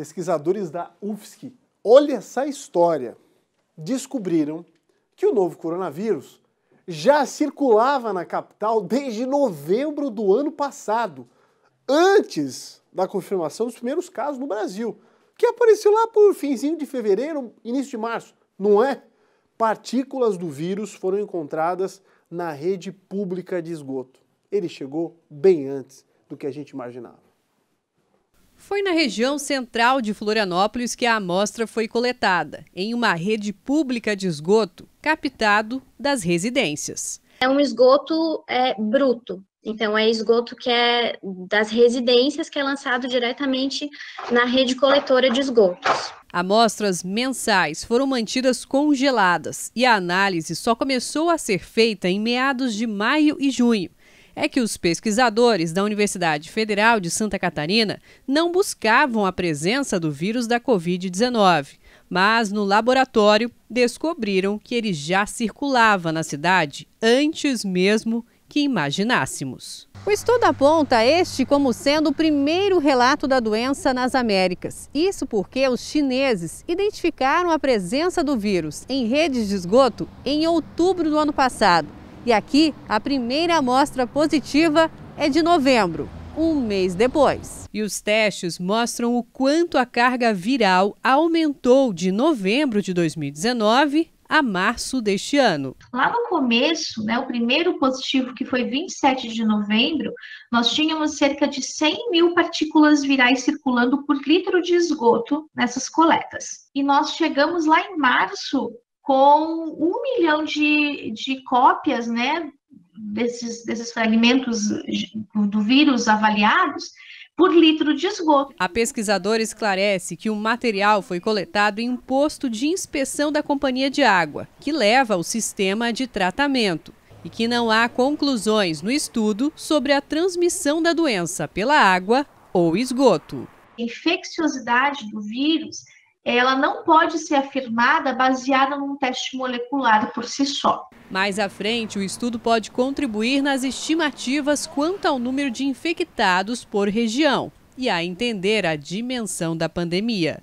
pesquisadores da UFSC, olha essa história, descobriram que o novo coronavírus já circulava na capital desde novembro do ano passado, antes da confirmação dos primeiros casos no Brasil, que apareceu lá por finzinho de fevereiro, início de março, não é? Partículas do vírus foram encontradas na rede pública de esgoto. Ele chegou bem antes do que a gente imaginava. Foi na região central de Florianópolis que a amostra foi coletada, em uma rede pública de esgoto captado das residências. É um esgoto é, bruto, então é esgoto que é das residências que é lançado diretamente na rede coletora de esgotos. Amostras mensais foram mantidas congeladas e a análise só começou a ser feita em meados de maio e junho é que os pesquisadores da Universidade Federal de Santa Catarina não buscavam a presença do vírus da Covid-19, mas no laboratório descobriram que ele já circulava na cidade antes mesmo que imaginássemos. O estudo aponta este como sendo o primeiro relato da doença nas Américas. Isso porque os chineses identificaram a presença do vírus em redes de esgoto em outubro do ano passado. E aqui, a primeira amostra positiva é de novembro, um mês depois. E os testes mostram o quanto a carga viral aumentou de novembro de 2019 a março deste ano. Lá no começo, né, o primeiro positivo, que foi 27 de novembro, nós tínhamos cerca de 100 mil partículas virais circulando por litro de esgoto nessas coletas. E nós chegamos lá em março com um milhão de, de cópias, né, desses, desses fragmentos do vírus avaliados, por litro de esgoto. A pesquisadora esclarece que o material foi coletado em um posto de inspeção da companhia de água, que leva ao sistema de tratamento, e que não há conclusões no estudo sobre a transmissão da doença pela água ou esgoto. A infecciosidade do vírus ela não pode ser afirmada baseada num teste molecular por si só. Mais à frente, o estudo pode contribuir nas estimativas quanto ao número de infectados por região e a entender a dimensão da pandemia.